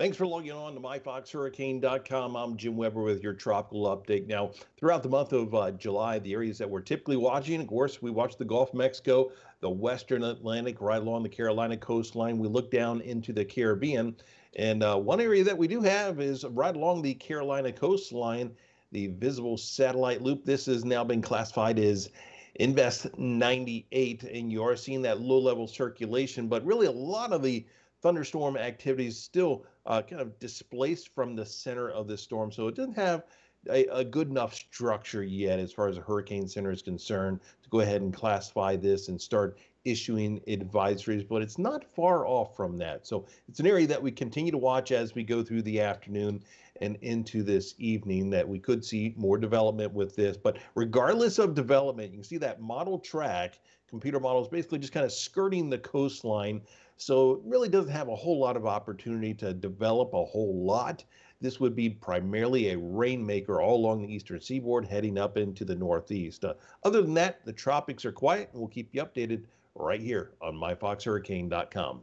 Thanks for logging on to myfoxhurricane.com. I'm Jim Weber with your tropical update. Now, throughout the month of uh, July, the areas that we're typically watching, of course, we watch the Gulf of Mexico, the Western Atlantic, right along the Carolina coastline. We look down into the Caribbean. And uh, one area that we do have is right along the Carolina coastline, the visible satellite loop. This has now been classified as Invest 98, and you are seeing that low level circulation, but really a lot of the thunderstorm activity is still uh, kind of displaced from the center of the storm. So it doesn't have a, a, good enough structure yet as far as a hurricane center is concerned to go ahead and classify this and start issuing advisories, but it's not far off from that. So it's an area that we continue to watch as we go through the afternoon and into this evening that we could see more development with this. But regardless of development, you can see that model track, computer models basically just kind of skirting the coastline. So it really doesn't have a whole lot of opportunity to develop a whole lot. This would be primarily a rainmaker all along the eastern seaboard heading up into the northeast. Uh, other than that, the tropics are quiet and we'll keep you updated right here on myfoxhurricane.com.